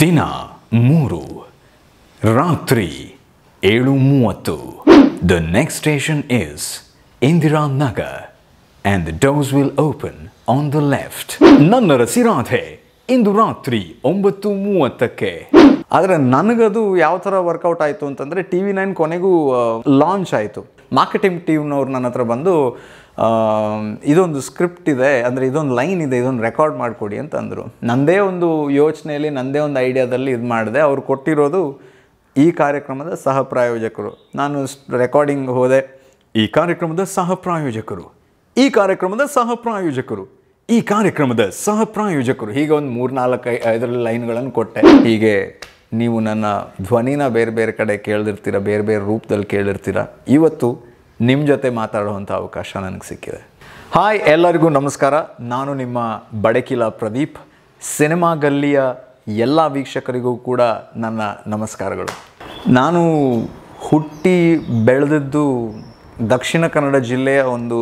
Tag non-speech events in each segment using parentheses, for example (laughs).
ದಿನ ಮೂರು ರಾತ್ರಿ ಏಳು ಮೂವತ್ತು the next station is Indira Nagar and the doors will open on the left ನನ್ನ ರಸಿರಾಧೆ ಇಂದು ರಾತ್ರಿ ಒಂಬತ್ತು ಮೂವತ್ತಕ್ಕೆ ಆದರೆ ನನಗದು ಯಾವ ಥರ ವರ್ಕೌಟ್ ಆಯಿತು ಅಂತಂದರೆ ಟಿ ವಿ ನೈನ್ ಕೊನೆಗೂ ಲಾಂಚ್ ಆಯಿತು ಮಾರ್ಕೆಟಿಂಗ್ ಟೀಮ್ನವ್ರು ನನ್ನ ಹತ್ರ ಬಂದು ಇದೊಂದು ಸ್ಕ್ರಿಪ್ಟ್ ಇದೆ ಅಂದರೆ ಇದೊಂದು ಲೈನ್ ಇದೆ ಇದೊಂದು ರೆಕಾರ್ಡ್ ಮಾಡಿಕೊಡಿ ಅಂತ ಅಂದರು ಒಂದು ಯೋಚನೆಯಲ್ಲಿ ನಂದೇ ಒಂದು ಐಡಿಯಾದಲ್ಲಿ ಇದು ಮಾಡಿದೆ ಅವ್ರು ಕೊಟ್ಟಿರೋದು ಈ ಕಾರ್ಯಕ್ರಮದ ಸಹ ಪ್ರಾಯೋಜಕರು ನಾನು ರೆಕಾರ್ಡಿಂಗ್ ಹೋದೆ ಈ ಕಾರ್ಯಕ್ರಮದ ಸಹ ಪ್ರಾಯೋಜಕರು ಈ ಕಾರ್ಯಕ್ರಮದ ಸಹ ಪ್ರಾಯೋಜಕರು ಈ ಕಾರ್ಯಕ್ರಮದ ಸಹ ಪ್ರಾಯೋಜಕರು ಹೀಗೆ ಒಂದು ಮೂರು ನಾಲ್ಕು ಇದರಲ್ಲಿ ಲೈನ್ಗಳನ್ನು ಕೊಟ್ಟೆ ಹೀಗೆ ನೀವು ನನ್ನ ಧ್ವನಿನ ಬೇರೆ ಬೇರೆ ಕಡೆ ಕೇಳ್ದಿರ್ತೀರ ಬೇರೆ ಬೇರೆ ರೂಪದಲ್ಲಿ ಕೇಳಿರ್ತೀರ ಇವತ್ತು ನಿಮ್ಮ ಜೊತೆ ಮಾತಾಡುವಂಥ ಅವಕಾಶ ನನಗೆ ಸಿಕ್ಕಿದೆ ಹಾಯ್ ಎಲ್ಲರಿಗೂ ನಮಸ್ಕಾರ ನಾನು ನಿಮ್ಮ ಬಡಕಿಲ ಪ್ರದೀಪ್ ಸಿನಿಮಾ ಗಲ್ಲಿಯ ಎಲ್ಲ ವೀಕ್ಷಕರಿಗೂ ಕೂಡ ನನ್ನ ನಮಸ್ಕಾರಗಳು ನಾನು ಹುಟ್ಟಿ ಬೆಳೆದಿದ್ದು ದಕ್ಷಿಣ ಕನ್ನಡ ಜಿಲ್ಲೆಯ ಒಂದು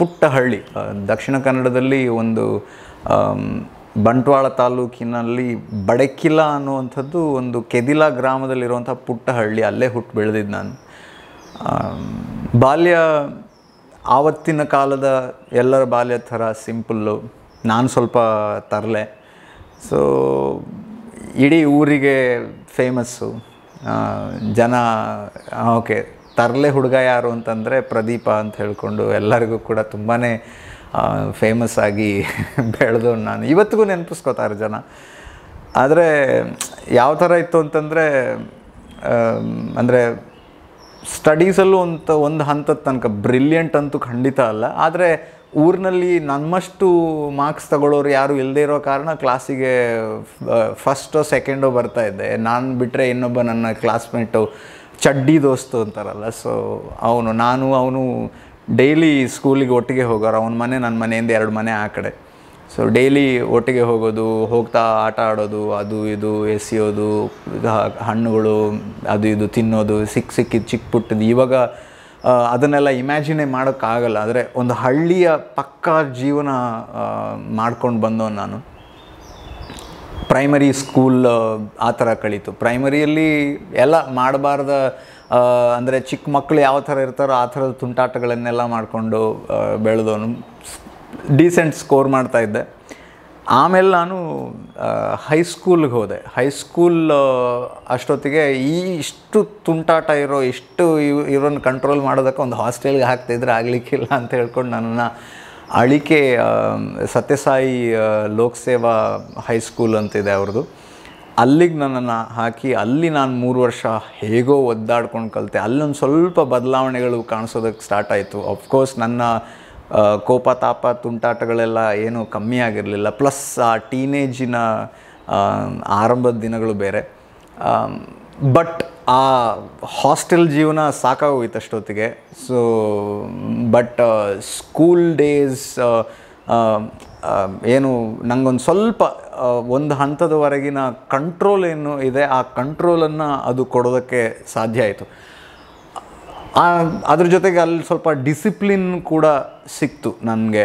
ಪುಟ್ಟ ಹಳ್ಳಿ ದಕ್ಷಿಣ ಕನ್ನಡದಲ್ಲಿ ಒಂದು ಬಂಟ್ವಾಳ ತಾಲೂಕಿನಲ್ಲಿ ಬಡಕಿಲ ಅನ್ನುವಂಥದ್ದು ಒಂದು ಕೆದಿಲ ಗ್ರಾಮದಲ್ಲಿರುವಂಥ ಪುಟ್ಟ ಹಳ್ಳಿ ಅಲ್ಲೇ ಹುಟ್ಟು ಬೆಳೆದಿದ್ದು ನಾನು ಬಾಲ್ಯ ಆವತ್ತಿನ ಕಾಲದ ಎಲ್ಲರ ಬಾಲ್ಯ ಥರ ಸಿಂಪಲ್ಲು ನಾನು ಸ್ವಲ್ಪ ತರಲೆ ಸೊ ಇಡೀ ಊರಿಗೆ ಫೇಮಸ್ಸು ಜನ ಓಕೆ ತರಲೆ ಹುಡುಗ ಯಾರು ಅಂತಂದರೆ ಪ್ರದೀಪ ಅಂತ ಹೇಳಿಕೊಂಡು ಎಲ್ಲರಿಗೂ ಕೂಡ ತುಂಬಾ ಫೇಮಸ್ ಆಗಿ (laughs) ಬೆಳೆದು ನಾನು ಇವತ್ತಿಗೂ ನೆನಪಿಸ್ಕೋತಾರೆ ಜನ ಆದರೆ ಯಾವ ಥರ ಇತ್ತು ಅಂತಂದರೆ ಅಂದರೆ ಸ್ಟಡೀಸಲ್ಲೂ ಅಂತ ಒಂದು ಹಂತದ ತನಕ ಬ್ರಿಲಿಯಂಟ್ ಅಂತೂ ಖಂಡಿತ ಅಲ್ಲ ಆದರೆ ಊರಿನಲ್ಲಿ ನಮ್ಮಷ್ಟು ಮಾರ್ಕ್ಸ್ ತಗೊಳ್ಳೋರು ಯಾರು ಇಲ್ಲದೇ ಇರೋ ಕಾರಣ ಕ್ಲಾಸಿಗೆ ಫಸ್ಟೋ ಸೆಕೆಂಡೋ ಬರ್ತಾ ಇದ್ದೆ ನಾನು ಬಿಟ್ಟರೆ ಇನ್ನೊಬ್ಬ ನನ್ನ ಕ್ಲಾಸ್ಮೇಟು ಚಡ್ಡಿ ದೋಸ್ತು ಅಂತಾರಲ್ಲ ಸೊ ಅವನು ನಾನು ಅವನು ಡೈಲಿ ಸ್ಕೂಲಿಗೆ ಒಟ್ಟಿಗೆ ಹೋಗೋರು ಅವನ ಮನೆ ನನ್ನ ಮನೆಯಿಂದ ಎರಡು ಮನೆ ಆ ಕಡೆ ಸೊ ಡೈಲಿ ಒಟ್ಟಿಗೆ ಹೋಗೋದು ಹೋಗ್ತಾ ಆಟ ಆಡೋದು ಅದು ಇದು ಎಸೆಯೋದು ಹಣ್ಣುಗಳು ಅದು ಇದು ತಿನ್ನೋದು ಸಿಕ್ಕ ಸಿಕ್ಕಿದ್ದು ಚಿಕ್ಕ ಪುಟ್ಟದ್ದು ಇವಾಗ ಅದನ್ನೆಲ್ಲ ಇಮ್ಯಾಜಿನೇ ಮಾಡೋಕ್ಕಾಗಲ್ಲ ಆದರೆ ಒಂದು ಹಳ್ಳಿಯ ಪಕ್ಕಾ ಜೀವನ ಮಾಡ್ಕೊಂಡು ಬಂದೋ ನಾನು ಪ್ರೈಮರಿ ಸ್ಕೂಲ್ ಆ ಥರ ಕಳೀತು ಪ್ರೈಮರಿಯಲ್ಲಿ ಎಲ್ಲ ಮಾಡಬಾರ್ದ ಅಂದರೆ ಚಿಕ್ಕ ಮಕ್ಕಳು ಯಾವ ಥರ ಇರ್ತಾರೋ ಆ ಥರದ ತುಂಟಾಟಗಳನ್ನೆಲ್ಲ ಮಾಡಿಕೊಂಡು ಬೆಳೆದವನು ಡೀಸೆಂಟ್ ಸ್ಕೋರ್ ಮಾಡ್ತಾ ಇದ್ದೆ ಆಮೇಲೆ ನಾನು ಹೈಸ್ಕೂಲ್ಗೆ ಹೋದೆ ಹೈಸ್ಕೂಲ್ ಅಷ್ಟೊತ್ತಿಗೆ ಈ ಇಷ್ಟು ತುಂಟಾಟ ಇರೋ ಇಷ್ಟು ಇವ್ ಇವ್ರನ್ನ ಕಂಟ್ರೋಲ್ ಮಾಡೋದಕ್ಕೆ ಒಂದು ಹಾಸ್ಟೆಲ್ಗೆ ಹಾಕ್ತಾಯಿದ್ರೆ ಆಗಲಿಕ್ಕಿಲ್ಲ ಅಂತ ಹೇಳ್ಕೊಂಡು ನನ್ನನ್ನು ಅಳಿಕೆ ಸತ್ಯಸಾಯಿ ಲೋಕಸೇವಾ ಹೈಸ್ಕೂಲ್ ಅಂತಿದೆ ಅವ್ರದ್ದು ಅಲ್ಲಿಗೆ ನನ್ನನ್ನು ಹಾಕಿ ಅಲ್ಲಿ ನಾನು ಮೂರು ವರ್ಷ ಹೇಗೋ ಒದ್ದಾಡ್ಕೊಂಡು ಕಲಿತೆ ಅಲ್ಲೊಂದು ಸ್ವಲ್ಪ ಬದಲಾವಣೆಗಳು ಕಾಣಿಸೋದಕ್ಕೆ ಸ್ಟಾರ್ಟ್ ಆಯಿತು ಅಫ್ಕೋರ್ಸ್ ನನ್ನ ಕೋಪ ತಾಪ ತುಂಟಾಟಗಳೆಲ್ಲ ಏನೂ ಕಮ್ಮಿ ಆಗಿರಲಿಲ್ಲ ಪ್ಲಸ್ ಆ ಟೀನೇಜಿನ ಆರಂಭದ ದಿನಗಳು ಬೇರೆ ಬಟ್ ಆ ಹಾಸ್ಟೆಲ್ ಜೀವನ ಸಾಕಾಗೋಯ್ತು ಅಷ್ಟೊತ್ತಿಗೆ ಸೊ ಬಟ್ ಸ್ಕೂಲ್ ಡೇಸ್ ಏನು ನನಗೊಂದು ಸ್ವಲ್ಪ ಒಂದು ಹಂತದವರೆಗಿನ ಕಂಟ್ರೋಲ್ ಏನು ಇದೆ ಆ ಕಂಟ್ರೋಲನ್ನು ಅದು ಕೊಡೋದಕ್ಕೆ ಸಾಧ್ಯ ಆಯಿತು ಅದ್ರ ಜೊತೆಗೆ ಅಲ್ಲಿ ಸ್ವಲ್ಪ ಡಿಸಿಪ್ಲಿನ್ ಕೂಡ ಸಿಕ್ತು ನನಗೆ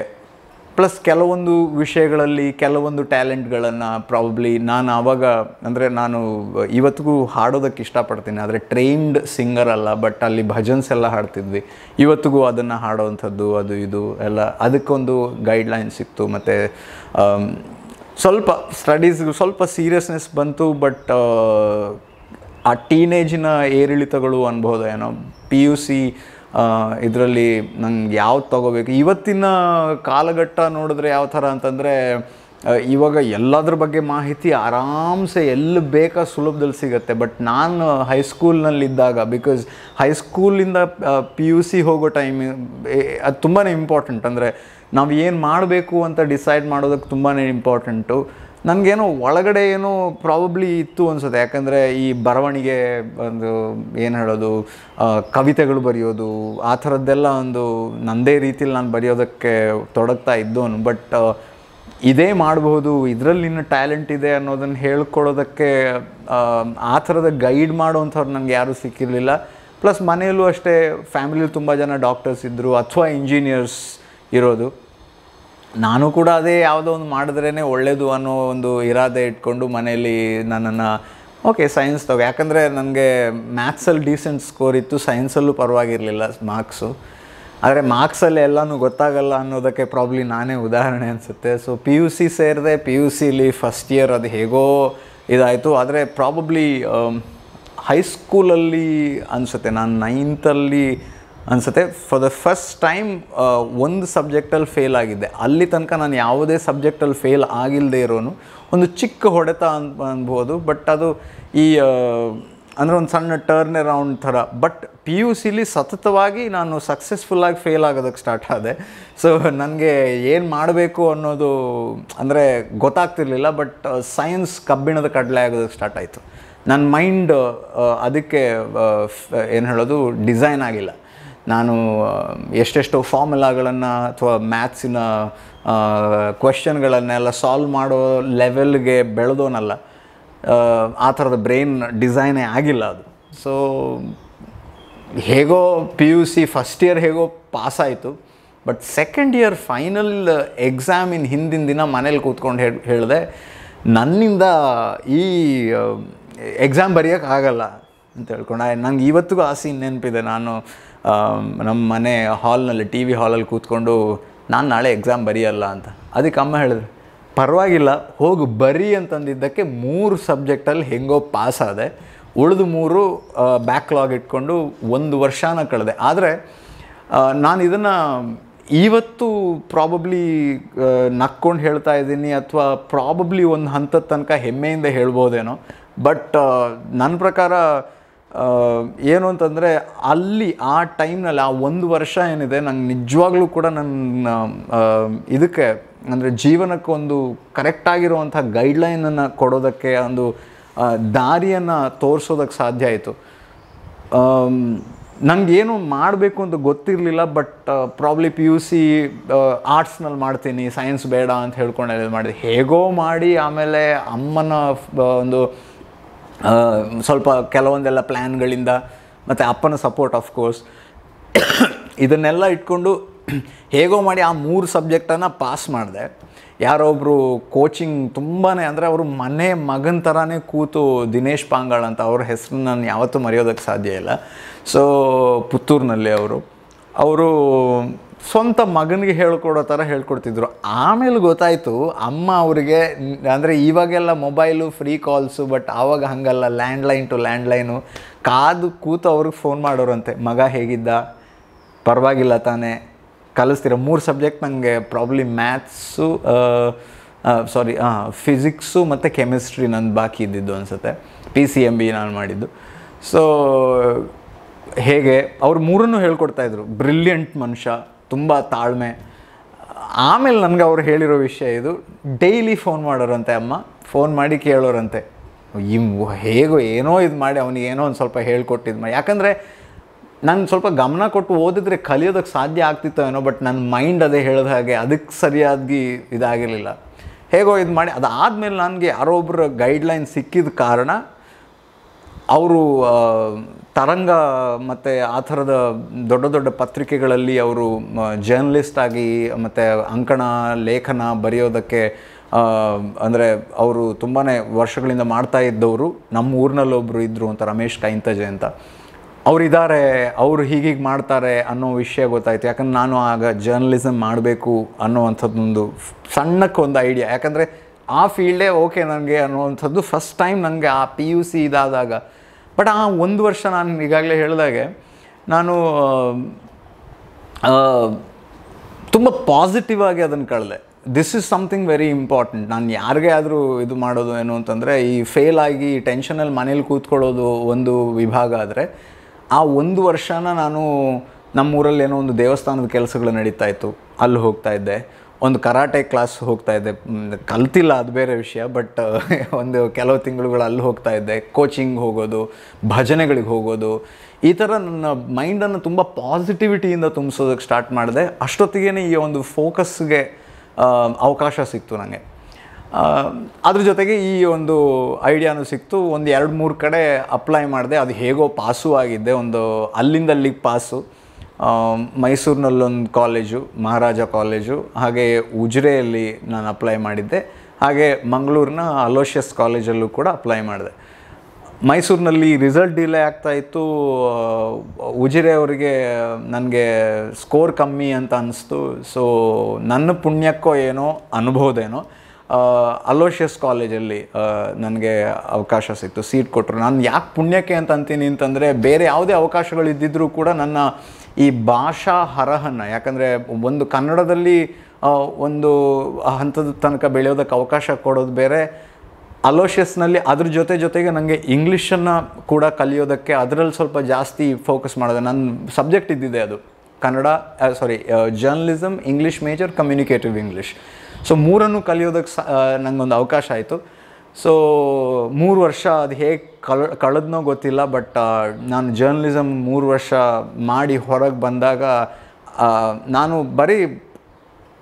ಪ್ಲಸ್ ಕೆಲವೊಂದು ವಿಷಯಗಳಲ್ಲಿ ಕೆಲವೊಂದು ಟ್ಯಾಲೆಂಟ್ಗಳನ್ನು ಪ್ರಾಬ್ಲಿ ನಾನು ಆವಾಗ ಅಂದರೆ ನಾನು ಇವತ್ತಿಗೂ ಹಾಡೋದಕ್ಕೆ ಇಷ್ಟಪಡ್ತೀನಿ ಆದರೆ ಟ್ರೈನ್ಡ್ ಸಿಂಗರ್ ಅಲ್ಲ ಬಟ್ ಅಲ್ಲಿ ಭಜನ್ಸ್ ಎಲ್ಲ ಹಾಡ್ತಿದ್ವಿ ಇವತ್ತಿಗೂ ಅದನ್ನು ಹಾಡೋವಂಥದ್ದು ಅದು ಇದು ಎಲ್ಲ ಅದಕ್ಕೊಂದು ಗೈಡ್ಲೈನ್ ಸಿಕ್ತು ಮತ್ತು ಸ್ವಲ್ಪ ಸ್ಟಡೀಸ್ಗೂ ಸ್ವಲ್ಪ ಸೀರಿಯಸ್ನೆಸ್ ಬಂತು ಬಟ್ ಆ ಟೀನೇಜಿನ ಏರಿಳಿತಗಳು ಅನ್ಬೋದು ಏನೋ ಪಿ ಯು ಸಿ ಇದರಲ್ಲಿ ನಂಗೆ ಯಾವ್ದು ತೊಗೋಬೇಕು ಇವತ್ತಿನ ಕಾಲಘಟ್ಟ ನೋಡಿದ್ರೆ ಯಾವ ಥರ ಅಂತಂದರೆ ಇವಾಗ ಎಲ್ಲದ್ರ ಬಗ್ಗೆ ಮಾಹಿತಿ ಆರಾಮ್ಸೆ ಎಲ್ಲಿ ಬೇಕಾ ಸುಲಭದಲ್ಲಿ ಸಿಗುತ್ತೆ ಬಟ್ ನಾನು ಹೈಸ್ಕೂಲ್ನಲ್ಲಿದ್ದಾಗ ಬಿಕಾಸ್ ಹೈಸ್ಕೂಲಿಂದ ಪಿ ಯು ಸಿ ಹೋಗೋ ಟೈಮ್ ಅದು ತುಂಬಾ ಇಂಪಾರ್ಟೆಂಟ್ ಅಂದರೆ ನಾವು ಏನು ಮಾಡಬೇಕು ಅಂತ ಡಿಸೈಡ್ ಮಾಡೋದಕ್ಕೆ ತುಂಬಾ ಇಂಪಾರ್ಟೆಂಟು ನನಗೇನು ಒಳಗಡೆ ಏನೋ ಪ್ರಾಬಬ್ಲಿ ಇತ್ತು ಅನಿಸುತ್ತೆ ಯಾಕಂದರೆ ಈ ಬರವಣಿಗೆ ಒಂದು ಏನು ಹೇಳೋದು ಕವಿತೆಗಳು ಬರೆಯೋದು ಆ ಥರದ್ದೆಲ್ಲ ಒಂದು ನನ್ನದೇ ರೀತಿಯಲ್ಲಿ ನಾನು ಬರೆಯೋದಕ್ಕೆ ತೊಡಗ್ತಾ ಇದ್ದೋನು ಬಟ್ ಇದೇ ಮಾಡಬಹುದು ಇದರಲ್ಲಿ ನಿನ್ನ ಟ್ಯಾಲೆಂಟ್ ಇದೆ ಅನ್ನೋದನ್ನು ಹೇಳ್ಕೊಳ್ಳೋದಕ್ಕೆ ಆ ಥರದ ಗೈಡ್ ಮಾಡುವಂಥವ್ರು ನನಗೆ ಯಾರೂ ಸಿಕ್ಕಿರಲಿಲ್ಲ ಪ್ಲಸ್ ಮನೆಯಲ್ಲೂ ಅಷ್ಟೇ ಫ್ಯಾಮಿಲಿಯಲ್ಲಿ ತುಂಬ ಜನ ಡಾಕ್ಟರ್ಸ್ ಇದ್ದರು ಅಥವಾ ಇಂಜಿನಿಯರ್ಸ್ ಇರೋದು ನಾನು ಕೂಡ ಅದೇ ಯಾವುದೋ ಒಂದು ಮಾಡಿದ್ರೇ ಒಳ್ಳೆಯದು ಅನ್ನೋ ಒಂದು ಇರಾದೆ ಇಟ್ಕೊಂಡು ಮನೆಯಲ್ಲಿ ನನ್ನನ್ನು ಓಕೆ ಸೈನ್ಸ್ ತಗೋ ಯಾಕಂದರೆ ನನಗೆ ಮ್ಯಾಥ್ಸಲ್ಲಿ ಡೀಸೆಂಟ್ ಸ್ಕೋರ್ ಇತ್ತು ಸೈನ್ಸಲ್ಲೂ ಪರವಾಗಿರಲಿಲ್ಲ ಮಾರ್ಕ್ಸು ಆದರೆ ಮಾರ್ಕ್ಸಲ್ಲಿ ಎಲ್ಲನೂ ಗೊತ್ತಾಗಲ್ಲ ಅನ್ನೋದಕ್ಕೆ ಪ್ರಾಬ್ಲಿ ನಾನೇ ಉದಾಹರಣೆ ಅನಿಸುತ್ತೆ ಸೊ ಪಿ ಯು ಸಿ ಸೇರಿದೆ ಪಿ ಯು ಸಿಲಿ ಫಸ್ಟ್ ಇಯರ್ ಅದು ಹೇಗೋ ಇದಾಯಿತು ಆದರೆ ಪ್ರಾಬಬ್ಲಿ ಹೈಸ್ಕೂಲಲ್ಲಿ um, ಅನಿಸುತ್ತೆ ನಾನು ನೈನ್ತಲ್ಲಿ ಅನಿಸುತ್ತೆ ಫಾರ್ ದ ಫಸ್ಟ್ ಟೈಮ್ ಒಂದು ಸಬ್ಜೆಕ್ಟಲ್ಲಿ ಫೇಲ್ ಆಗಿದ್ದೆ ಅಲ್ಲಿ ತನಕ ನಾನು ಯಾವುದೇ ಸಬ್ಜೆಕ್ಟಲ್ಲಿ ಫೇಲ್ ಆಗಿಲ್ಲದೆ ಇರೋನು ಒಂದು ಚಿಕ್ಕ ಹೊಡೆತ ಅಂತ ಅನ್ಬೋದು ಬಟ್ ಅದು ಈ ಅಂದರೆ ಒಂದು ಸಣ್ಣ ಟರ್ನ್ ಅರೌಂಡ್ ಥರ ಬಟ್ ಪಿ ಯು ಸಿಲಿ ಸತತವಾಗಿ ನಾನು ಸಕ್ಸಸ್ಫುಲ್ಲಾಗಿ ಫೇಲ್ ಆಗೋದಕ್ಕೆ ಸ್ಟಾರ್ಟ್ ಆದೆ ಸೊ ನನಗೆ ಏನು ಮಾಡಬೇಕು ಅನ್ನೋದು ಅಂದರೆ ಗೊತ್ತಾಗ್ತಿರ್ಲಿಲ್ಲ ಬಟ್ ಸೈನ್ಸ್ ಕಬ್ಬಿಣದ ಕಡಲೆ ಆಗೋದಕ್ಕೆ ಸ್ಟಾರ್ಟ್ ಆಯಿತು ನನ್ನ ಮೈಂಡ್ ಅದಕ್ಕೆ ಏನು ಹೇಳೋದು ಡಿಸೈನ್ ಆಗಿಲ್ಲ ನಾನು ಎಷ್ಟೆಷ್ಟೋ ಫಾರ್ಮುಲಾಗಳನ್ನು ಅಥವಾ ಮ್ಯಾಥ್ಸಿನ ಕ್ವೆಶನ್ಗಳನ್ನೆಲ್ಲ ಸಾಲ್ವ್ ಮಾಡೋ ಲೆವೆಲ್ಗೆ ಬೆಳೆದೋನಲ್ಲ ಆ ಥರದ ಬ್ರೈನ್ ಡಿಸೈನೇ ಆಗಿಲ್ಲ ಅದು ಸೊ ಹೇಗೋ P U C first year ಹೇಗೋ ಪಾಸ್ ಆಯಿತು ಬಟ್ ಸೆಕೆಂಡ್ ಇಯರ್ ಫೈನಲ್ ಎಕ್ಸಾಮಿನ ಹಿಂದಿನ ದಿನ ಮನೇಲಿ ಕೂತ್ಕೊಂಡು ಹೇಳಿ ಹೇಳಿದೆ ನನ್ನಿಂದ ಈ ಎಕ್ಸಾಮ್ ಬರೆಯೋಕ್ಕಾಗಲ್ಲ ಅಂತ ಹೇಳ್ಕೊಂಡು ನಂಗೆ ಇವತ್ತಿಗೂ ಆಸೆ ನೆನಪಿದೆ ನಾನು ನಮ್ಮ ಮನೆ ಹಾಲ್ನಲ್ಲಿ ಟಿ ವಿ ಹಾಲಲ್ಲಿ ಕೂತ್ಕೊಂಡು ನಾನು ನಾಳೆ ಎಕ್ಸಾಮ್ ಬರೆಯಲ್ಲ ಅಂತ ಅದಕ್ಕೆ ಅಮ್ಮ ಹೇಳಿದ್ರು ಪರವಾಗಿಲ್ಲ ಹೋಗಿ ಬರಿ ಅಂತಂದಿದ್ದಕ್ಕೆ ಮೂರು ಸಬ್ಜೆಕ್ಟಲ್ಲಿ ಹೆಂಗೋ ಪಾಸ್ ಆದೆ ಉಳಿದು ಮೂರು ಬ್ಯಾಕ್ಲಾಗ್ ಇಟ್ಕೊಂಡು ಒಂದು ವರ್ಷನ ಕಳೆದೆ ಆದರೆ ನಾನು ಇದನ್ನು ಇವತ್ತು ಪ್ರಾಬಬ್ಲಿ ನಕ್ಕೊಂಡು ಹೇಳ್ತಾ ಇದ್ದೀನಿ ಅಥವಾ ಪ್ರಾಬಬ್ಲಿ ಒಂದು ಹಂತದ ತನಕ ಹೆಮ್ಮೆಯಿಂದ ಹೇಳ್ಬೋದೇನೋ ಬಟ್ ನನ್ನ ಪ್ರಕಾರ ಏನು ಅಂತಂದರೆ ಅಲ್ಲಿ ಆ ಟೈಮ್ನಲ್ಲಿ ಆ ಒಂದು ವರ್ಷ ಏನಿದೆ ನಂಗೆ ನಿಜವಾಗ್ಲೂ ಕೂಡ ನನ್ನ ಇದಕ್ಕೆ ಅಂದರೆ ಜೀವನಕ್ಕೆ ಒಂದು ಕರೆಕ್ಟಾಗಿರುವಂಥ ಗೈಡ್ಲೈನನ್ನು ಕೊಡೋದಕ್ಕೆ ಒಂದು ದಾರಿಯನ್ನು ತೋರಿಸೋದಕ್ಕೆ ಸಾಧ್ಯ ಆಯಿತು ನನಗೇನು ಮಾಡಬೇಕು ಅಂತ ಗೊತ್ತಿರಲಿಲ್ಲ but probably P U C ಆರ್ಟ್ಸ್ನಲ್ಲಿ ಮಾಡ್ತೀನಿ ಸೈನ್ಸ್ ಬೇಡ ಅಂತ ಹೇಳ್ಕೊಂಡು ಮಾಡಿದೆ ಹೇಗೋ ಮಾಡಿ ಆಮೇಲೆ ಅಮ್ಮನ ಒಂದು ಸ್ವಲ್ಪ ಕೆಲವೊಂದೆಲ್ಲ ಪ್ಲ್ಯಾನ್ಗಳಿಂದ ಮತ್ತು ಅಪ್ಪನ ಸಪೋರ್ಟ್ ಆಫ್ ಕೋರ್ಸ್ ಇದನ್ನೆಲ್ಲ ಇಟ್ಕೊಂಡು ಹೇಗೋ ಮಾಡಿ ಆ ಮೂರು ಸಬ್ಜೆಕ್ಟನ್ನು ಪಾಸ್ ಮಾಡಿದೆ ಯಾರೊಬ್ಬರು ಕೋಚಿಂಗ್ ತುಂಬಾ ಅಂದರೆ ಅವರು ಮನೆ ಮಗನ ಥರನೇ ಕೂತು ದಿನೇಶ್ ಪಾಂಗಾಳ್ ಅಂತ ಅವ್ರ ಹೆಸರು ನಾನು ಯಾವತ್ತೂ ಮರೆಯೋದಕ್ಕೆ ಸಾಧ್ಯ ಇಲ್ಲ ಸೊ ಪುತ್ತೂರಿನಲ್ಲಿ ಅವರು ಅವರು ಸ್ವಂತ ಮಗನಿಗೆ ಹೇಳ್ಕೊಡೋ ಥರ ಹೇಳ್ಕೊಡ್ತಿದ್ರು ಆಮೇಲೆ ಗೊತ್ತಾಯಿತು ಅಮ್ಮ ಅವರಿಗೆ ಅಂದರೆ ಇವಾಗೆಲ್ಲ ಮೊಬೈಲು ಫ್ರೀ ಕಾಲ್ಸು ಬಟ್ ಆವಾಗ ಹಾಗಲ್ಲ ಲ್ಯಾಂಡ್ಲೈನ್ ಟು ಲ್ಯಾಂಡ್ಲೈನು ಕಾದು ಕೂತು ಅವ್ರಿಗೆ ಫೋನ್ ಮಾಡೋರಂತೆ ಮಗ ಹೇಗಿದ್ದ ಪರವಾಗಿಲ್ಲ ತಾನೇ ಕಲಿಸ್ತೀರ ಮೂರು ಸಬ್ಜೆಕ್ಟ್ ನನಗೆ ಪ್ರಾಬ್ಲಿ ಮ್ಯಾಥ್ಸು ಸಾರಿ ಹಾಂ ಫಿಸಿಕ್ಸು ಮತ್ತು ಕೆಮಿಸ್ಟ್ರಿ ನನ್ನ ಬಾಕಿ ಇದ್ದಿದ್ದು ಅನಿಸುತ್ತೆ ಪಿ ಸಿ ಎಮ್ ಬಿ ನಾನು ಮಾಡಿದ್ದು ಸೊ ಹೇಗೆ ಅವ್ರು ಮೂರನ್ನು ಹೇಳ್ಕೊಡ್ತಾಯಿದ್ರು ಬ್ರಿಲಿಯಂಟ್ ಮನುಷ್ಯ ತುಂಬ ತಾಳ್ಮೆ ಆಮೇಲೆ ನನಗೆ ಅವ್ರು ಹೇಳಿರೋ ವಿಷಯ ಇದು ಡೈಲಿ ಫೋನ್ ಮಾಡೋರಂತೆ ಅಮ್ಮ ಫೋನ್ ಮಾಡಿ ಕೇಳೋರಂತೆ ಇಮ್ ಹೇಗೋ ಏನೋ ಇದು ಮಾಡಿ ಅವನಿಗೆ ಏನೋ ಒಂದು ಸ್ವಲ್ಪ ಇದು ಮಾಡಿ ಯಾಕಂದರೆ ನಾನು ಸ್ವಲ್ಪ ಗಮನ ಕೊಟ್ಟು ಓದಿದ್ರೆ ಕಲಿಯೋದಕ್ಕೆ ಸಾಧ್ಯ ಆಗ್ತಿತ್ತೋ ಏನೋ ಬಟ್ ನನ್ನ ಮೈಂಡ್ ಅದೇ ಹೇಳಿದ ಹಾಗೆ ಅದಕ್ಕೆ ಸರಿಯಾಗಿ ಇದಾಗಿರಲಿಲ್ಲ ಹೇಗೋ ಇದು ಮಾಡಿ ಅದಾದಮೇಲೆ ನನಗೆ ಯಾರೊಬ್ಬರ ಗೈಡ್ಲೈನ್ ಸಿಕ್ಕಿದ ಕಾರಣ ಅವರು ತರಂಗ ಮತ್ತು ಆ ಥರದ ದೊಡ್ಡ ದೊಡ್ಡ ಪತ್ರಿಕೆಗಳಲ್ಲಿ ಅವರು ಜರ್ನಲಿಸ್ಟ್ ಆಗಿ ಮತ್ತು ಅಂಕಣ ಲೇಖನ ಬರೆಯೋದಕ್ಕೆ ಅಂದರೆ ಅವರು ತುಂಬಾ ವರ್ಷಗಳಿಂದ ಮಾಡ್ತಾ ಇದ್ದವರು ನಮ್ಮ ಊರಿನಲ್ಲೊಬ್ಬರು ಇದ್ದರು ಅಂತ ರಮೇಶ್ ಕೈಂತಜೆ ಅಂತ ಅವರಿದ್ದಾರೆ ಅವರು ಹೀಗೀಗೆ ಮಾಡ್ತಾರೆ ಅನ್ನೋ ವಿಷಯ ಗೊತ್ತಾಯಿತು ಯಾಕಂದ್ರೆ ನಾನು ಆಗ ಜರ್ನಲಿಸಮ್ ಮಾಡಬೇಕು ಅನ್ನೋವಂಥದ್ದೊಂದು ಸಣ್ಣಕ್ಕೊಂದು ಐಡಿಯಾ ಯಾಕಂದರೆ ಆ ಫೀಲ್ಡೇ ಓಕೆ ನನಗೆ ಅನ್ನುವಂಥದ್ದು ಫಸ್ಟ್ ಟೈಮ್ ನನಗೆ ಆ ಪಿ ಯು ಸಿ ಇದಾದಾಗ ಬಟ್ ಆ ಒಂದು ವರ್ಷ ನಾನು ಈಗಾಗಲೇ ಹೇಳಿದಾಗೆ ನಾನು ತುಂಬ ಪಾಸಿಟಿವ್ ಆಗಿ ಅದನ್ನು ಕಳೆದೆ this is something very important ನಾನು ಯಾರಿಗೇ ಆದರೂ ಇದು ಮಾಡೋದು ಏನು ಅಂತಂದರೆ ಈ ಫೇಲ್ ಆಗಿ ಟೆನ್ಷನಲ್ಲಿ ಮನೇಲಿ ಕೂತ್ಕೊಳ್ಳೋದು ಒಂದು ವಿಭಾಗ ಆದರೆ ಆ ಒಂದು ವರ್ಷನ ನಾನು ನಮ್ಮೂರಲ್ಲಿ ಏನೋ ಒಂದು ದೇವಸ್ಥಾನದ ಕೆಲಸಗಳು ನಡೀತಾ ಇತ್ತು ಅಲ್ಲಿ ಹೋಗ್ತಾ ಇದ್ದೆ ಒಂದು ಕರಾಟೆ ಕ್ಲಾಸ್ ಹೋಗ್ತಾ ಇದ್ದೆ ಕಲ್ತಿಲ್ಲ ಅದು ಬೇರೆ ವಿಷಯ ಬಟ್ (laughs) ಒಂದು ಕೆಲವು ತಿಂಗಳುಗಳು ಅಲ್ಲಿ ಹೋಗ್ತಾ ಇದ್ದೆ ಕೋಚಿಂಗ್ ಹೋಗೋದು ಭಜನೆಗಳಿಗೆ ಹೋಗೋದು ಈ ಥರ ನನ್ನ ಮೈಂಡನ್ನು ತುಂಬ ಪಾಸಿಟಿವಿಟಿಯಿಂದ ತುಂಬಿಸೋದಕ್ಕೆ ಸ್ಟಾರ್ಟ್ ಮಾಡಿದೆ ಅಷ್ಟೊತ್ತಿಗೆ ಈ ಒಂದು ಫೋಕಸ್ಗೆ ಅವಕಾಶ ಸಿಕ್ತು ನನಗೆ ಅದ್ರ ಜೊತೆಗೆ ಈ ಒಂದು ಐಡಿಯಾನೂ ಸಿಕ್ತು ಒಂದು ಎರಡು ಮೂರು ಕಡೆ ಅಪ್ಲೈ ಮಾಡಿದೆ ಅದು ಹೇಗೋ ಪಾಸು ಆಗಿದ್ದೆ ಒಂದು ಅಲ್ಲಿಂದ ಅಲ್ಲಿಗೆ ಪಾಸು ಮೈಸೂರಿನಲ್ಲೊಂದು ಕಾಲೇಜು ಮಹಾರಾಜ ಕಾಲೇಜು ಹಾಗೆ ಉಜಿರೆಯಲ್ಲಿ ನಾನು ಅಪ್ಲೈ ಮಾಡಿದ್ದೆ ಹಾಗೆ ಮಂಗಳೂರಿನ ಅಲೋಷಿಯಸ್ ಕಾಲೇಜಲ್ಲೂ ಕೂಡ ಅಪ್ಲೈ ಮಾಡಿದೆ ಮೈಸೂರಿನಲ್ಲಿ ರಿಸಲ್ಟ್ ಡಿಲೇ ಇತ್ತು ಉಜಿರೆ ಅವರಿಗೆ ನನಗೆ ಸ್ಕೋರ್ ಕಮ್ಮಿ ಅಂತ ಅನ್ನಿಸ್ತು ಸೊ ನನ್ನ ಪುಣ್ಯಕ್ಕೋ ಏನೋ ಅನುಭವದೇನೋ ಅಲೋಷಿಯಸ್ ಕಾಲೇಜಲ್ಲಿ ನನಗೆ ಅವಕಾಶ ಸಿಕ್ತು ಸೀಟ್ ಕೊಟ್ಟರು ನಾನು ಯಾಕೆ ಪುಣ್ಯಕ್ಕೆ ಅಂತ ಅಂತೀನಿ ಅಂತಂದರೆ ಬೇರೆ ಯಾವುದೇ ಇದ್ದಿದ್ದರೂ ಕೂಡ ನನ್ನ ಈ ಭಾಷಾ ಹರಹನ ಯಾಕಂದರೆ ಒಂದು ಕನ್ನಡದಲ್ಲಿ ಒಂದು ಹಂತದ ತನಕ ಬೆಳೆಯೋದಕ್ಕೆ ಅವಕಾಶ ಕೊಡೋದು ಬೇರೆ ಅಲೋಷಿಯಸ್ನಲ್ಲಿ ಅದ್ರ ಜೊತೆ ಜೊತೆಗೆ ನನಗೆ ಇಂಗ್ಲೀಷನ್ನು ಕೂಡ ಕಲಿಯೋದಕ್ಕೆ ಅದರಲ್ಲಿ ಸ್ವಲ್ಪ ಜಾಸ್ತಿ ಫೋಕಸ್ ಮಾಡಿದೆ ನನ್ನ ಸಬ್ಜೆಕ್ಟ್ ಇದ್ದಿದೆ ಅದು Kannada sorry journalism English major communicative English so ಮೂರನ್ನು ಕಲಿಯೋದಕ್ಕೆ ಸ ನನಗೊಂದು ಅವಕಾಶ ಆಯಿತು ಸೊ ಮೂರು ವರ್ಷ ಅದು ಹೇಗೆ ಕಳ ಕಳೆದ್ನೋ ಗೊತ್ತಿಲ್ಲ ಬಟ್ ನಾನು ಜರ್ನಲಿಸಮ್ ಮೂರು ವರ್ಷ ಮಾಡಿ ಹೊರಗೆ ಬಂದಾಗ ನಾನು ಬರೀ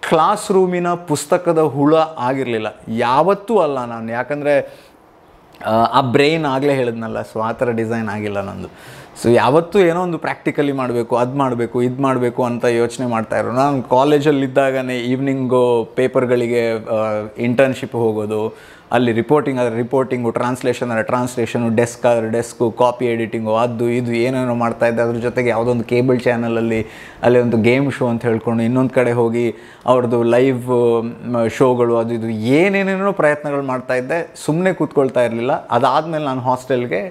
ಕ್ಲಾಸ್ ರೂಮಿನ ಪುಸ್ತಕದ ಹುಳ ಆಗಿರಲಿಲ್ಲ ಯಾವತ್ತೂ ಅಲ್ಲ ನಾನು ಯಾಕಂದರೆ ಆ ಬ್ರೈನ್ ಆಗಲೇ ಹೇಳಿದ್ನಲ್ಲ ಸೊ ಆ ಥರ ಡಿಸೈನ್ ಆಗಿಲ್ಲ ನಂದು ಸೊ ಯಾವತ್ತೂ ಏನೋ ಒಂದು ಪ್ರಾಕ್ಟಿಕಲಿ ಮಾಡಬೇಕು ಅದು ಮಾಡಬೇಕು ಇದು ಮಾಡಬೇಕು ಅಂತ ಯೋಚನೆ ಮಾಡ್ತಾಯಿದ್ರು ನಾನು ಕಾಲೇಜಲ್ಲಿದ್ದಾಗೆ ಈವ್ನಿಂಗು ಪೇಪರ್ಗಳಿಗೆ ಇಂಟರ್ನ್ಶಿಪ್ ಹೋಗೋದು ಅಲ್ಲಿ ರಿಪೋರ್ಟಿಂಗ್ ಆದರೆ ರಿಪೋರ್ಟಿಂಗು ಟ್ರಾನ್ಸ್ಲೇಷನ್ ಆದರೆ ಟ್ರಾನ್ಸ್ಲೇಷನು ಡೆಸ್ಕ್ ಆದರೆ ಡೆಸ್ಕು ಕಾಪಿ ಎಡಿಟಿಂಗು ಅದು ಇದು ಏನೇನೋ ಮಾಡ್ತಾ ಇದ್ದೆ ಅದ್ರ ಜೊತೆಗೆ ಯಾವುದೊಂದು ಕೇಬಲ್ ಚಾನಲಲ್ಲಿ ಅಲ್ಲಿ ಒಂದು ಗೇಮ್ ಶೋ ಅಂತ ಹೇಳ್ಕೊಂಡು ಇನ್ನೊಂದು ಕಡೆ ಹೋಗಿ ಅವ್ರದ್ದು ಲೈವ್ ಶೋಗಳು ಅದು ಇದು ಏನೇನೇನೋ ಪ್ರಯತ್ನಗಳು ಮಾಡ್ತಾ ಇದ್ದೆ ಸುಮ್ಮನೆ ಕೂತ್ಕೊಳ್ತಾ ಇರಲಿಲ್ಲ ಅದಾದಮೇಲೆ ನಾನು ಹಾಸ್ಟೆಲ್ಗೆ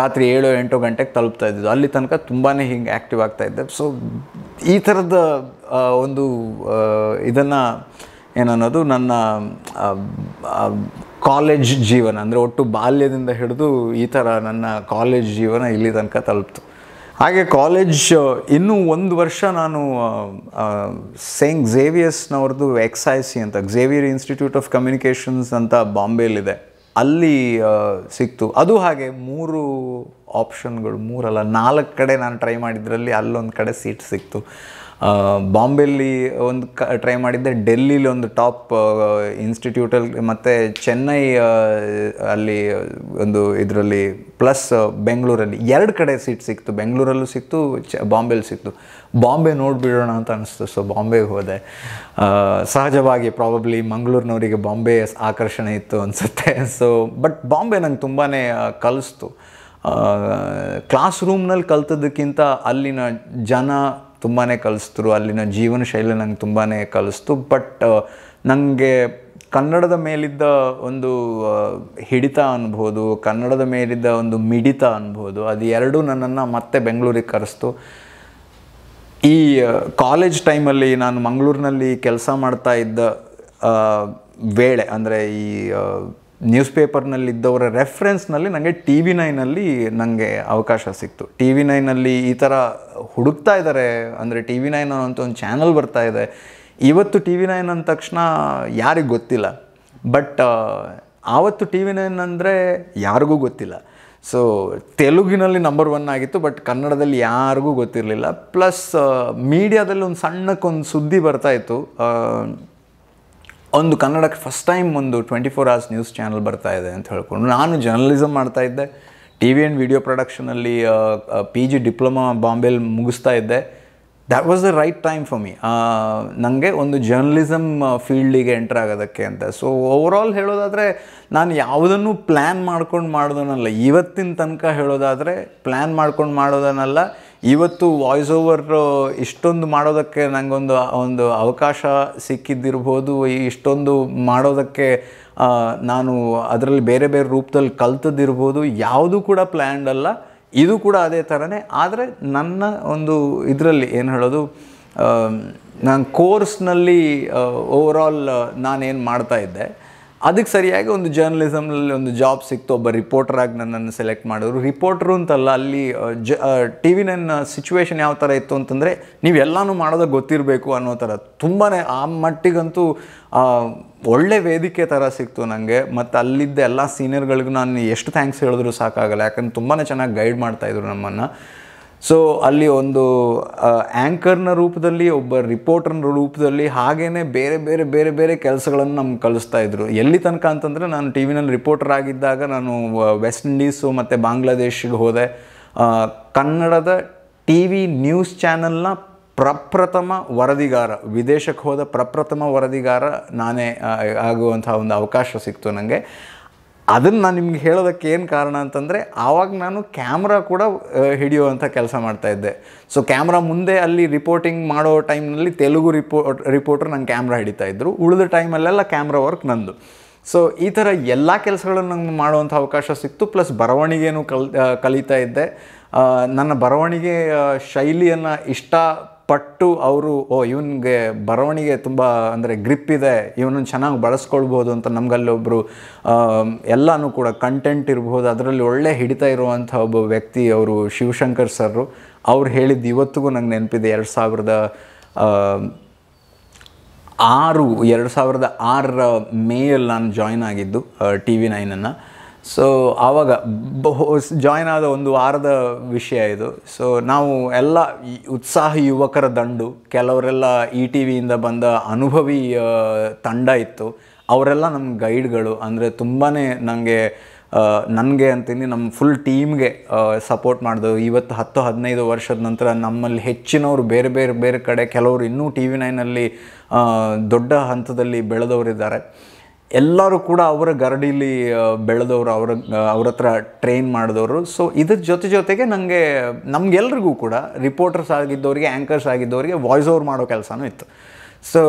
ರಾತ್ರಿ ಏಳು ಎಂಟು ಗಂಟೆಗೆ ತಲುಪ್ತಾ ಇದ್ದಿದ್ದು ಅಲ್ಲಿ ತನಕ ತುಂಬಾ ಹಿಂಗೆ ಆ್ಯಕ್ಟಿವ್ ಆಗ್ತಾಯಿದ್ದೆ ಸೊ ಈ ಥರದ ಒಂದು ಇದನ್ನು ಏನನ್ನೋದು ನನ್ನ ಕಾಲೇಜ್ ಜೀವನ ಅಂದರೆ ಒಟ್ಟು ಬಾಲ್ಯದಿಂದ ಹಿಡಿದು ಈ ಥರ ನನ್ನ ಕಾಲೇಜ್ ಜೀವನ ಇಲ್ಲಿ ತನಕ ತಲುಪ್ತು ಹಾಗೆ ಕಾಲೇಜ್ ಇನ್ನೂ ಒಂದು ವರ್ಷ ನಾನು ಸೇಂಟ್ ಝೇವಿಯರ್ಸ್ನವ್ರದ್ದು ಎಕ್ಸ್ ಐ ಸಿ ಅಂತ ಝೇವಿಯರ್ ಇನ್ಸ್ಟಿಟ್ಯೂಟ್ ಆಫ್ ಕಮ್ಯುನಿಕೇಷನ್ಸ್ ಅಂತ ಬಾಂಬೆಯಲ್ಲಿದೆ ಅಲ್ಲಿ ಸಿಕ್ತು ಅದು ಹಾಗೆ ಮೂರು ಆಪ್ಷನ್ಗಳು ಮೂರಲ್ಲ ನಾಲ್ಕು ಕಡೆ ನಾನು ಟ್ರೈ ಮಾಡಿದ್ರಲ್ಲಿ ಅಲ್ಲೊಂದು ಕಡೆ ಸೀಟ್ ಸಿಕ್ತು ಬಾಂಬೆಲ್ಲಿ ಒಂದು ಕ ಟ್ರೈ ಮಾಡಿದ್ದೆ ಡೆಲ್ಲಿಲಿ ಒಂದು ಟಾಪ್ ಇನ್ಸ್ಟಿಟ್ಯೂಟಲ್ಲಿ ಮತ್ತು ಚೆನ್ನೈ ಅಲ್ಲಿ ಒಂದು ಇದರಲ್ಲಿ ಪ್ಲಸ್ ಬೆಂಗಳೂರಲ್ಲಿ ಎರಡು ಕಡೆ ಸೀಟ್ ಸಿಕ್ತು ಬೆಂಗಳೂರಲ್ಲೂ ಸಿಕ್ತು ಚ ಬಾಂಬೆಲಿ ಸಿಕ್ತು ಬಾಂಬೆ ನೋಡಿಬಿಡೋಣ ಅಂತ ಅನಿಸ್ತು ಸೊ ಬಾಂಬೆಗೆ ಹೋದೆ ಸಹಜವಾಗಿ ಪ್ರಾಬಬ್ಲಿ ಮಂಗಳೂರಿನವರಿಗೆ ಬಾಂಬೆ ಆಕರ್ಷಣೆ ಇತ್ತು ಅನಿಸುತ್ತೆ ಸೊ ಬಟ್ ಬಾಂಬೆ ನಂಗೆ ತುಂಬಾ ಕಲಿಸ್ತು ಕ್ಲಾಸ್ ರೂಮ್ನಲ್ಲಿ ಕಲ್ತದಕ್ಕಿಂತ ಅಲ್ಲಿನ ಜನ ತುಂಬಾ ಕಲಿಸ್ತರು ಅಲ್ಲಿನ ಜೀವನ ಶೈಲಿ ನಂಗೆ ತುಂಬಾ ಕಲಿಸ್ತು ಬಟ್ ನನಗೆ ಕನ್ನಡದ ಮೇಲಿದ್ದ ಒಂದು ಹಿಡಿತ ಅನ್ಬೋದು ಕನ್ನಡದ ಮೇಲಿದ್ದ ಒಂದು ಮಿಡಿತ ಅನ್ಬೋದು ಅದು ಎರಡೂ ನನ್ನನ್ನು ಮತ್ತೆ ಬೆಂಗಳೂರಿಗೆ ಕರೆಸ್ತು ಈ ಕಾಲೇಜ್ ಟೈಮಲ್ಲಿ ನಾನು ಮಂಗಳೂರಿನಲ್ಲಿ ಕೆಲಸ ಮಾಡ್ತಾ ಇದ್ದ ವೇಳೆ ಅಂದರೆ ಈ ನ್ಯೂಸ್ ಪೇಪರ್ನಲ್ಲಿದ್ದವರ ರೆಫ್ರೆನ್ಸ್ನಲ್ಲಿ ನನಗೆ ಟಿ ವಿ ನೈನಲ್ಲಿ ನನಗೆ ಅವಕಾಶ ಸಿಕ್ತು ಟಿ ವಿ ನೈನಲ್ಲಿ ಈ ಥರ ಹುಡುಕ್ತಾ ಇದ್ದಾರೆ ಅಂದರೆ ಟಿ ವಿ ನೈನ್ ಅಂತ ಒಂದು ಚಾನಲ್ ಬರ್ತಾ ಇದೆ ಇವತ್ತು ಟಿ ವಿ ನೈನ್ ಅಂದ ತಕ್ಷಣ ಯಾರಿಗೂ ಗೊತ್ತಿಲ್ಲ ಬಟ್ ಆವತ್ತು ಟಿ ವಿ ನೈನ್ ಅಂದರೆ ಯಾರಿಗೂ ಗೊತ್ತಿಲ್ಲ ಸೊ ತೆಲುಗಿನಲ್ಲಿ ನಂಬರ್ ಒನ್ ಆಗಿತ್ತು ಬಟ್ ಕನ್ನಡದಲ್ಲಿ ಯಾರಿಗೂ ಗೊತ್ತಿರಲಿಲ್ಲ ಪ್ಲಸ್ ಮೀಡಿಯಾದಲ್ಲಿ ಒಂದು ಸಣ್ಣಕ್ಕೊಂದು ಸುದ್ದಿ ಬರ್ತಾಯಿತ್ತು ಒಂದು ಕನ್ನಡಕ್ಕೆ ಫಸ್ಟ್ ಟೈಮ್ ಒಂದು twenty four hours news channel ಬರ್ತಾ ಇದೆ ಅಂತ ಹೇಳ್ಕೊಂಡು ನಾನು ಜರ್ನಲಿಸಮ್ ಮಾಡ್ತಾ ಇದ್ದೆ ಟಿ ವಿ ಆ್ಯಂಡ್ ವಿಡಿಯೋ ಪ್ರೊಡಕ್ಷನಲ್ಲಿ ಪಿ ಜಿ ಡಿಪ್ಲೊಮಾ ಬಾಂಬೆಲಿ ಮುಗಿಸ್ತಾ ಇದ್ದೆ that was the right time for me ನನಗೆ ಒಂದು ಜರ್ನಲಿಸಮ್ ಫೀಲ್ಡಿಗೆ ಎಂಟರ್ ಆಗೋದಕ್ಕೆ ಅಂತ ಸೊ ಆಲ್ ಹೇಳೋದಾದರೆ ನಾನು ಯಾವುದನ್ನು ಪ್ಲ್ಯಾನ್ ಮಾಡ್ಕೊಂಡು ಮಾಡೋದನ್ನಲ್ಲ ಇವತ್ತಿನ ತನಕ ಹೇಳೋದಾದರೆ ಪ್ಲ್ಯಾನ್ ಮಾಡ್ಕೊಂಡು ಮಾಡೋದನ್ನಲ್ಲ ಇವತ್ತು ವಾಯ್ಸ್ ಓವರ್ ಇಷ್ಟೊಂದು ಮಾಡೋದಕ್ಕೆ ನನಗೊಂದು ಒಂದು ಅವಕಾಶ ಸಿಕ್ಕಿದ್ದಿರ್ಬೋದು ಇಷ್ಟೊಂದು ಮಾಡೋದಕ್ಕೆ ನಾನು ಅದರಲ್ಲಿ ಬೇರೆ ಬೇರೆ ರೂಪದಲ್ಲಿ ಕಲ್ತದ್ದಿರ್ಬೋದು ಯಾವುದೂ ಕೂಡ ಪ್ಲ್ಯಾಂಡ್ ಅಲ್ಲ ಇದು ಕೂಡ ಅದೇ ಥರನೇ ಆದರೆ ನನ್ನ ಒಂದು ಇದರಲ್ಲಿ ಏನು ಹೇಳೋದು ನಾನು ಕೋರ್ಸ್ನಲ್ಲಿ ಆಲ್ ನಾನೇನು ಇದ್ದೆ ಅದಕ್ಕೆ ಸರಿಯಾಗಿ ಒಂದು ಜರ್ನಲಿಸಮ್ನಲ್ಲಿ ಒಂದು ಜಾಬ್ ಸಿಕ್ತು ಒಬ್ಬ ರಿಪೋರ್ಟರ್ ಆಗಿ ನನ್ನನ್ನು ಸೆಲೆಕ್ಟ್ ಮಾಡಿದ್ರು ರಿಪೋರ್ಟ್ರು ಅಂತಲ್ಲ ಅಲ್ಲಿ ಜ ಟಿ ವಿ ನನ್ನ ಸಿಚುವೇಶನ್ ಯಾವ ಥರ ಇತ್ತು ಅಂತಂದರೆ ನೀವೆಲ್ಲನೂ ಎಲ್ಲನೂ ಮಾಡೋದು ಗೊತ್ತಿರಬೇಕು ಅನ್ನೋ ಥರ ತುಂಬಾ ಆ ಮಟ್ಟಿಗಂತೂ ಒಳ್ಳೆ ವೇದಿಕೆ ಥರ ಸಿಕ್ತು ನನಗೆ ಮತ್ತು ಅಲ್ಲಿದ್ದ ಎಲ್ಲ ಸೀನಿಯರ್ಗಳಿಗೂ ನಾನು ಎಷ್ಟು ಥ್ಯಾಂಕ್ಸ್ ಹೇಳಿದ್ರು ಸಾಕಾಗಲ್ಲ ಯಾಕಂದ್ರೆ ತುಂಬಾ ಚೆನ್ನಾಗಿ ಗೈಡ್ ಮಾಡ್ತಾಯಿದ್ರು ನಮ್ಮನ್ನು ಸೊ ಅಲ್ಲಿ ಒಂದು ಆ್ಯಂಕರ್ನ ರೂಪದಲ್ಲಿ ಒಬ್ಬ ರಿಪೋರ್ಟರ್ನ ರೂಪದಲ್ಲಿ ಹಾಗೇ ಬೇರೆ ಬೇರೆ ಬೇರೆ ಬೇರೆ ಕೆಲಸಗಳನ್ನು ನಮ್ಗೆ ಕಲಿಸ್ತಾ ಇದ್ರು ಎಲ್ಲಿ ತನಕ ಅಂತಂದರೆ ನಾನು ಟಿ ವಿನಲ್ಲಿ ರಿಪೋರ್ಟರ್ ಆಗಿದ್ದಾಗ ನಾನು ವೆಸ್ಟ್ ಇಂಡೀಸು ಮತ್ತು ಬಾಂಗ್ಲಾದೇಶಿಗೆ ಹೋದೆ ಕನ್ನಡದ ಟಿ ವಿ ನ್ಯೂಸ್ ಚಾನಲ್ನ ಪ್ರಪ್ರಥಮ ವರದಿಗಾರ ವಿದೇಶಕ್ಕೆ ಹೋದ ಪ್ರಪ್ರಥಮ ವರದಿಗಾರ ನಾನೇ ಆಗುವಂಥ ಒಂದು ಅವಕಾಶ ಸಿಕ್ತು ನನಗೆ ಅದನ್ನು ನಾನು ನಿಮ್ಗೆ ಹೇಳೋದಕ್ಕೆ ಏನು ಕಾರಣ ಅಂತಂದರೆ ಆವಾಗ ನಾನು ಕ್ಯಾಮ್ರಾ ಕೂಡ ಹಿಡಿಯುವಂಥ ಕೆಲಸ ಇದ್ದೆ ಸೊ ಕ್ಯಾಮ್ರಾ ಮುಂದೆ ಅಲ್ಲಿ ರಿಪೋರ್ಟಿಂಗ್ ಮಾಡೋ ಟೈಮ್ನಲ್ಲಿ ತೆಲುಗು ರಿಪೋರ್ಟ್ ರಿಪೋರ್ಟರ್ ನಂಗೆ ಕ್ಯಾಮ್ರಾ ಹಿಡಿತಾ ಇದ್ದರು ಉಳಿದ ಟೈಮಲ್ಲೆಲ್ಲ ಕ್ಯಾಮ್ರಾ ವರ್ಕ್ ನಂದು ಸೊ ಈ ಥರ ಎಲ್ಲ ಕೆಲಸಗಳನ್ನು ನಂಗೆ ಮಾಡುವಂಥ ಅವಕಾಶ ಸಿಕ್ತು ಪ್ಲಸ್ ಬರವಣಿಗೆಯೂ ಕಲ್ ಕಲಿತಾ ಇದ್ದೆ ನನ್ನ ಬರವಣಿಗೆ ಶೈಲಿಯನ್ನು ಇಷ್ಟ ಪಟ್ಟು ಅವರು ಓ ಇವನಿಗೆ ಬರವಣಿಗೆ ತುಂಬ ಅಂದರೆ ಗ್ರಿಪ್ ಇದೆ ಇವನನ್ನು ಚೆನ್ನಾಗಿ ಬಳಸ್ಕೊಳ್ಬೋದು ಅಂತ ನಮಗಲ್ಲೊಬ್ಬರು ಎಲ್ಲನೂ ಕೂಡ ಕಂಟೆಂಟ್ ಇರ್ಬೋದು ಅದರಲ್ಲಿ ಒಳ್ಳೆ ಹಿಡಿತಾ ಇರುವಂಥ ಒಬ್ಬ ವ್ಯಕ್ತಿ ಅವರು ಶಿವಶಂಕರ್ ಸರ್ರು ಅವ್ರು ಹೇಳಿದ್ದು ಇವತ್ತಿಗೂ ನಂಗೆ ನೆನಪಿದೆ ಎರಡು ಸಾವಿರದ ಆರು ಎರಡು ಸಾವಿರದ ಆರರ ಮೇಯಲ್ಲಿ ನಾನು ಜಾಯ್ನ್ ಆಗಿದ್ದು ಟಿ ವಿ ನೈನನ್ನು ಸೊ ಆವಾಗ ಬಹು ಜಾಯ್ನ್ ಆದ ಒಂದು ವಾರದ ವಿಷಯ ಇದು ಸೊ ನಾವು ಎಲ್ಲ ಉತ್ಸಾಹ ಯುವಕರ ದಂಡು ಕೆಲವರೆಲ್ಲ ಇ ಟಿ ವಿಯಿಂದ ಬಂದ ಅನುಭವಿ ತಂಡ ಇತ್ತು ಅವರೆಲ್ಲ ನಮ್ಮ ಗೈಡ್ಗಳು ಅಂದರೆ ತುಂಬಾ ನನಗೆ ನನಗೆ ಅಂತೀನಿ ನಮ್ಮ ಫುಲ್ ಟೀಮ್ಗೆ ಸಪೋರ್ಟ್ ಮಾಡಿದ್ರು ಇವತ್ತು ಹತ್ತು ಹದಿನೈದು ವರ್ಷದ ನಂತರ ನಮ್ಮಲ್ಲಿ ಹೆಚ್ಚಿನವರು ಬೇರೆ ಬೇರೆ ಬೇರೆ ಕಡೆ ಕೆಲವರು ಇನ್ನೂ ಟಿ ವಿ ನೈನಲ್ಲಿ ದೊಡ್ಡ ಹಂತದಲ್ಲಿ ಬೆಳೆದವರಿದ್ದಾರೆ ಎಲ್ಲರೂ ಕೂಡ ಅವರ ಗರಡಿಲಿ ಬೆಳೆದವರು ಅವರ ಅವ್ರ ಹತ್ರ ಟ್ರೈನ್ ಮಾಡಿದವರು ಸೊ ಇದ್ರ ಜೊತೆ ಜೊತೆಗೆ ನನಗೆ ನಮಗೆಲ್ರಿಗೂ ಕೂಡ ರಿಪೋರ್ಟರ್ಸ್ ಆಗಿದ್ದವರಿಗೆ ಆ್ಯಂಕರ್ಸ್ ಆಗಿದ್ದವರಿಗೆ ವಾಯ್ಸ್ ಓವರ್ ಮಾಡೋ ಕೆಲಸನೂ ಇತ್ತು ಸೊ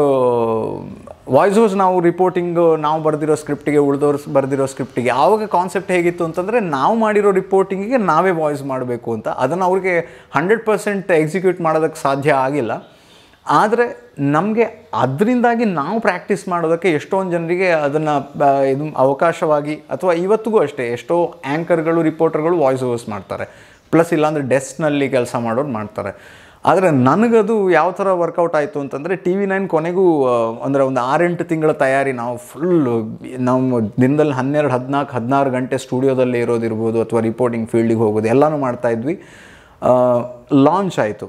ವಾಯ್ಸ್ ಓವರ್ಸ್ ನಾವು ರಿಪೋರ್ಟಿಂಗು ನಾವು ಬರೆದಿರೋ ಸ್ಕ್ರಿಪ್ಟಿಗೆ ಉಳಿದವ್ರು ಬರೆದಿರೋ ಸ್ಕ್ರಿಪ್ಟಿಗೆ ಆವಾಗ ಕಾನ್ಸೆಪ್ಟ್ ಹೇಗಿತ್ತು ಅಂತಂದರೆ ನಾವು ಮಾಡಿರೋ ರಿಪೋರ್ಟಿಂಗಿಗೆ ನಾವೇ ವಾಯ್ಸ್ ಮಾಡಬೇಕು ಅಂತ ಅದನ್ನು ಅವ್ರಿಗೆ ಹಂಡ್ರೆಡ್ ಪರ್ಸೆಂಟ್ ಎಕ್ಸಿಕ್ಯೂಟ್ ಮಾಡೋದಕ್ಕೆ ಸಾಧ್ಯ ಆಗಿಲ್ಲ ಆದರೆ ನಮಗೆ ಅದರಿಂದಾಗಿ ನಾವು ಪ್ರಾಕ್ಟೀಸ್ ಮಾಡೋದಕ್ಕೆ ಎಷ್ಟೊಂದು ಜನರಿಗೆ ಅದನ್ನು ಇದು ಅವಕಾಶವಾಗಿ ಅಥವಾ ಇವತ್ತಿಗೂ ಅಷ್ಟೇ ಎಷ್ಟೋ ಆ್ಯಂಕರ್ಗಳು ರಿಪೋರ್ಟರ್ಗಳು ವಾಯ್ಸ್ ಓವರ್ಸ್ ಮಾಡ್ತಾರೆ ಪ್ಲಸ್ ಇಲ್ಲಾಂದರೆ ಡೆಸ್ಕ್ನಲ್ಲಿ ಕೆಲಸ ಮಾಡೋರು ಮಾಡ್ತಾರೆ ಆದರೆ ನನಗದು ಯಾವ ಥರ ವರ್ಕೌಟ್ ಆಯಿತು ಅಂತಂದರೆ ಟಿ ವಿ ನೈನ್ ಕೊನೆಗೂ ಅಂದರೆ ಒಂದು ಆರೆಂಟು ತಿಂಗಳ ತಯಾರಿ ನಾವು ಫುಲ್ಲು ನಮ್ಮ ದಿನದಲ್ಲಿ ಹನ್ನೆರಡು ಹದಿನಾಲ್ಕು ಹದಿನಾರು ಗಂಟೆ ಸ್ಟುಡಿಯೋದಲ್ಲಿ ಇರೋದಿರ್ಬೋದು ಅಥವಾ ರಿಪೋರ್ಟಿಂಗ್ ಫೀಲ್ಡಿಗೆ ಹೋಗೋದು ಎಲ್ಲನೂ ಮಾಡ್ತಾಯಿದ್ವಿ ಲಾಂಚ್ ಆಯಿತು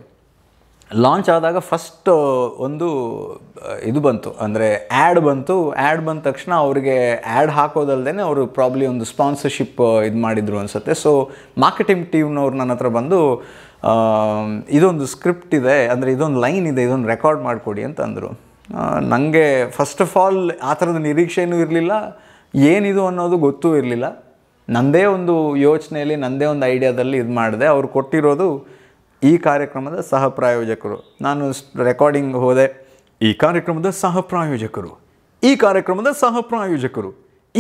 ಲಾಂಚ್ ಆದಾಗ ಫಸ್ಟ್ ಒಂದು ಇದು ಬಂತು ಅಂದರೆ ಆ್ಯಡ್ ಬಂತು ಆ್ಯಡ್ ಬಂದ ತಕ್ಷಣ ಅವರಿಗೆ ಆ್ಯಡ್ ಹಾಕೋದಲ್ಲದೆ ಅವರು ಪ್ರಾಬ್ಲಿ ಒಂದು ಸ್ಪಾನ್ಸರ್ಶಿಪ್ ಇದು ಮಾಡಿದರು ಅನಿಸುತ್ತೆ ಸೊ ಮಾರ್ಕೆಟಿಂಗ್ ಟೀಮ್ನವ್ರು ನನ್ನ ಹತ್ರ ಬಂದು ಇದೊಂದು ಸ್ಕ್ರಿಪ್ಟ್ ಇದೆ ಅಂದರೆ ಇದೊಂದು ಲೈನ್ ಇದೆ ಇದೊಂದು ರೆಕಾರ್ಡ್ ಮಾಡಿಕೊಡಿ ಅಂತ ಅಂದರು ನನಗೆ ಫಸ್ಟ್ ಆಫ್ ಆಲ್ ಆ ಥರದ ನಿರೀಕ್ಷೆಯೂ ಇರಲಿಲ್ಲ ಏನಿದು ಅನ್ನೋದು ಗೊತ್ತೂ ಇರಲಿಲ್ಲ ನನ್ನದೇ ಒಂದು ಯೋಚನೆಯಲ್ಲಿ ನನ್ನದೇ ಒಂದು ಐಡಿಯಾದಲ್ಲಿ ಇದು ಮಾಡಿದೆ ಅವ್ರು ಕೊಟ್ಟಿರೋದು ಈ ಕಾರ್ಯಕ್ರಮದ ಸಹ ಪ್ರಾಯೋಜಕರು ನಾನು ರೆಕಾರ್ಡಿಂಗ್ ಹೋದೆ ಈ ಕಾರ್ಯಕ್ರಮದ ಸಹ ಪ್ರಾಯೋಜಕರು ಈ ಕಾರ್ಯಕ್ರಮದ ಸಹ ಪ್ರಾಯೋಜಕರು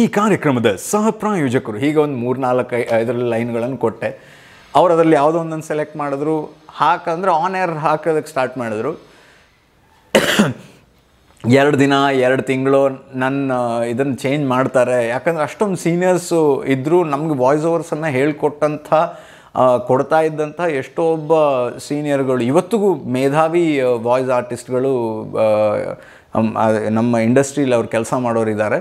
ಈ ಕಾರ್ಯಕ್ರಮದ ಸಹ ಪ್ರಾಯೋಜಕರು ಹೀಗೆ ಒಂದು ಮೂರು ನಾಲ್ಕು ಇದರಲ್ಲಿ ಲೈನ್ಗಳನ್ನು ಕೊಟ್ಟೆ ಅವರು ಅದರಲ್ಲಿ ಯಾವುದೋ ಒಂದೊಂದು ಸೆಲೆಕ್ಟ್ ಮಾಡಿದ್ರು ಹಾಕಂದ್ರೆ ಆನ್ ಏರ್ ಹಾಕೋದಕ್ಕೆ ಸ್ಟಾರ್ಟ್ ಮಾಡಿದ್ರು ಎರಡು ದಿನ ಎರಡು ತಿಂಗಳು ನನ್ನ ಇದನ್ನು ಚೇಂಜ್ ಮಾಡ್ತಾರೆ ಯಾಕಂದರೆ ಅಷ್ಟೊಂದು ಸೀನಿಯರ್ಸು ಇದ್ದರೂ ನಮಗೆ ವಾಯ್ಸ್ ಓವರ್ಸನ್ನು ಹೇಳ್ಕೊಟ್ಟಂಥ ಕೊಡ್ತಾ ಇದ್ದಂಥ ಎಷ್ಟೋ ಒಬ್ಬ ಸೀನಿಯರ್ಗಳು ಇವತ್ತಿಗೂ ಮೇಧಾವಿ ವಾಯ್ಸ್ ಆರ್ಟಿಸ್ಟ್ಗಳು ನಮ್ಮ ಇಂಡಸ್ಟ್ರೀಲಿ ಅವ್ರು ಕೆಲಸ ಮಾಡೋರಿದ್ದಾರೆ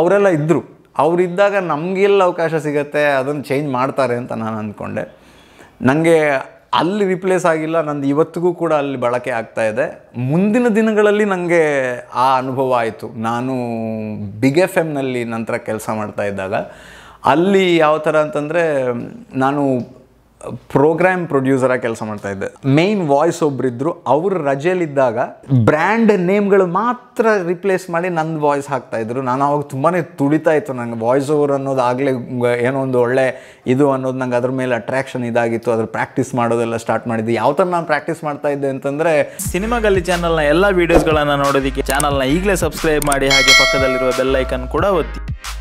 ಅವರೆಲ್ಲ ಇದ್ದರು ಅವರಿದ್ದಾಗ ನಮಗೆಲ್ಲ ಅವಕಾಶ ಸಿಗತ್ತೆ ಅದನ್ನು ಚೇಂಜ್ ಮಾಡ್ತಾರೆ ಅಂತ ನಾನು ಅಂದ್ಕೊಂಡೆ ನನಗೆ ಅಲ್ಲಿ ರಿಪ್ಲೇಸ್ ಆಗಿಲ್ಲ ನಂದು ಇವತ್ತಿಗೂ ಕೂಡ ಅಲ್ಲಿ ಬಳಕೆ ಆಗ್ತಾ ಇದೆ ಮುಂದಿನ ದಿನಗಳಲ್ಲಿ ನನಗೆ ಆ ಅನುಭವ ಆಯಿತು ನಾನು ಬಿಗ್ ಎಫ್ ಎಮ್ನಲ್ಲಿ ನಂತರ ಕೆಲಸ ಮಾಡ್ತಾ ಇದ್ದಾಗ ಅಲ್ಲಿ ಯಾವ ಥರ ಅಂತಂದರೆ ನಾನು ಪ್ರೋಗ್ರಾಮ್ ಪ್ರೊಡ್ಯೂಸರ್ ಆಗಿ ಕೆಲಸ ಮಾಡ್ತಾ ಇದ್ದೆ ಮೇನ್ ವಾಯ್ಸ್ ಒಬ್ಬರಿದ್ರು ಅವರು ರಜೆಯಲ್ಲಿದ್ದಾಗ ಬ್ರ್ಯಾಂಡ್ ನೇಮ್ಗಳು ಮಾತ್ರ ರಿಪ್ಲೇಸ್ ಮಾಡಿ ನನ್ನ ವಾಯ್ಸ್ ಹಾಕ್ತಾ ಇದ್ರು ನಾನು ಅವಾಗ ತುಂಬಾ ತುಳಿತಾ ಇತ್ತು ನನಗೆ ವಾಯ್ಸ್ ಓವರ್ ಅನ್ನೋದು ಆಗಲೇ ಏನೋ ಒಂದು ಒಳ್ಳೆ ಇದು ಅನ್ನೋದು ನಂಗೆ ಅದ್ರ ಮೇಲೆ ಅಟ್ರಾಕ್ಷನ್ ಇದಾಗಿತ್ತು ಅದ್ರ ಪ್ರಾಕ್ಟೀಸ್ ಮಾಡೋದೆಲ್ಲ ಸ್ಟಾರ್ಟ್ ಮಾಡಿದ್ದೆ ಯಾವ ಥರ ನಾನು ಪ್ರಾಕ್ಟೀಸ್ ಮಾಡ್ತಾ ಇದ್ದೆ ಅಂತಂದರೆ ಸಿನಿಮಾಗಲ್ಲಿ ಚಾನಲ್ನ ಎಲ್ಲ ವೀಡಿಯೋಸ್ಗಳನ್ನು ನೋಡೋದಕ್ಕೆ ಚಾನಲ್ನ ಈಗಲೇ ಸಬ್ಸ್ಕ್ರೈಬ್ ಮಾಡಿ ಹಾಗೆ ಪಕ್ಕದಲ್ಲಿರುವ ಬೆಲ್ಲೈಕನ್ ಕೂಡ ಒತ್ತಿ